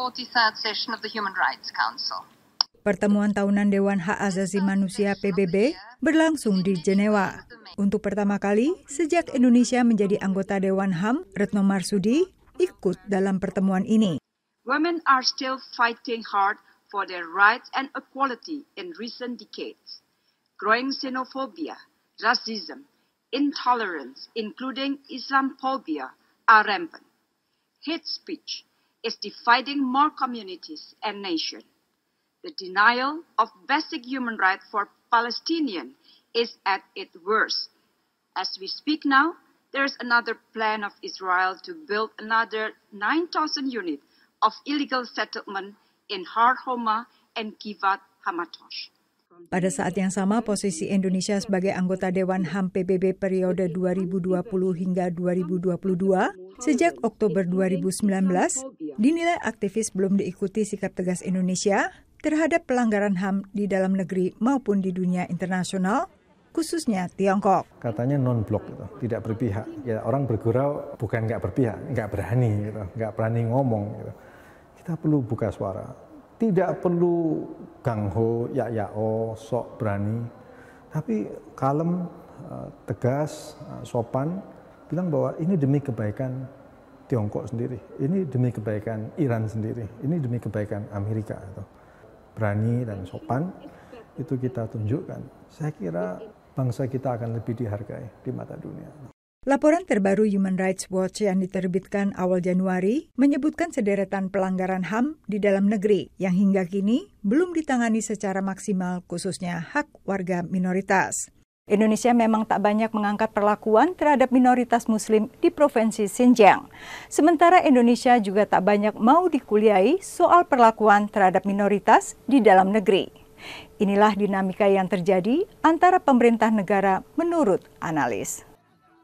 43rd session of the Human Rights Council. Pertemuan tahunan Dewan Hak Asasi Manusia PBB berlangsung di Jenewa. Untuk pertama kali, sejak Indonesia menjadi anggota Dewan HAM, Retno Marsudi ikut dalam pertemuan ini. Women are still fighting hard for their rights and equality in recent decades. Growing xenophobia, racism, intolerance, including Islamophobia, are rampant. Hate speech, is dividing more communities and nations. The denial of basic human rights for Palestinians is at its worst. As we speak now, there is another plan of Israel to build another 9,000 units of illegal settlement in Har Homa and Kivat Hamatosh. Pada saat yang sama, posisi Indonesia sebagai anggota Dewan HAM PBB periode 2020 hingga 2022 sejak Oktober 2019 Iya. Dinilai aktivis belum diikuti sikap tegas Indonesia terhadap pelanggaran HAM di dalam negeri maupun di dunia internasional, khususnya Tiongkok. Katanya non-blok, gitu, tidak berpihak. Ya orang bergurau bukan nggak berpihak, nggak berani, gitu, nggak berani ngomong. Gitu. Kita perlu buka suara. Tidak perlu gangho, ya ya oh, sok berani. Tapi kalem, eh, tegas, eh, sopan, bilang bahwa ini demi kebaikan Tiongkok sendiri. Ini demi kebaikan Iran sendiri. Ini demi kebaikan Amerika. Gitu. Berani dan sopan itu kita tunjukkan. Saya kira bangsa kita akan lebih dihargai di mata dunia. Laporan terbaru Human Rights Watch yang diterbitkan awal Januari menyebutkan sederetan pelanggaran HAM di dalam negeri yang hingga kini belum ditangani secara maksimal khususnya hak warga minoritas. Indonesia memang tak banyak mengangkat perlakuan terhadap minoritas muslim di Provinsi Xinjiang. Sementara Indonesia juga tak banyak mau dikuliai soal perlakuan terhadap minoritas di dalam negeri. Inilah dinamika yang terjadi antara pemerintah negara menurut analis.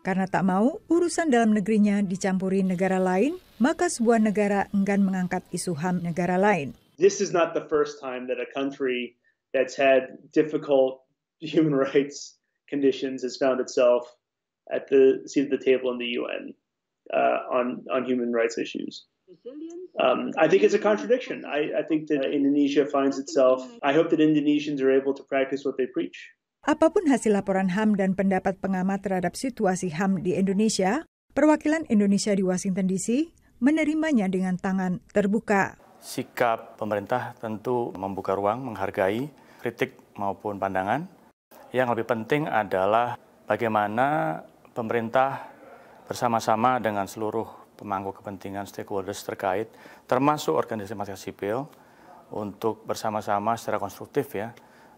Karena tak mau urusan dalam negerinya dicampuri negara lain, maka sebuah negara enggan mengangkat isu HAM negara lain. This is not the first time that a country that's had difficult human rights conditions has found itself at the seat of the table in the UN uh, on on human rights issues. Um, I think it's a contradiction. I, I think that Indonesia finds itself. I hope that Indonesians are able to practice what they preach. Apapun hasil laporan HAM dan pendapat pengamat terhadap situasi HAM di Indonesia, perwakilan Indonesia di Washington DC menerimanya dengan tangan terbuka. Sikap pemerintah tentu membuka ruang, menghargai kritik maupun pandangan, yang lebih penting adalah bagaimana pemerintah bersama-sama dengan seluruh pemangku kepentingan stakeholders terkait, termasuk organisasi masyarakat sipil, untuk bersama-sama secara konstruktif ya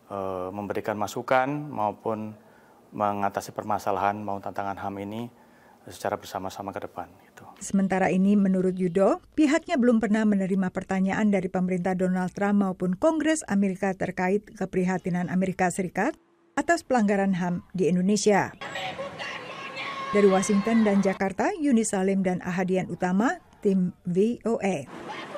eh, memberikan masukan maupun mengatasi permasalahan maupun tantangan HAM ini secara bersama-sama ke depan. Gitu. Sementara ini, menurut Yudo, pihaknya belum pernah menerima pertanyaan dari pemerintah Donald Trump maupun Kongres Amerika terkait keprihatinan Amerika Serikat atas pelanggaran HAM di Indonesia. Dari Washington dan Jakarta, Yuni Salim dan Ahadian Utama, tim VOA. E.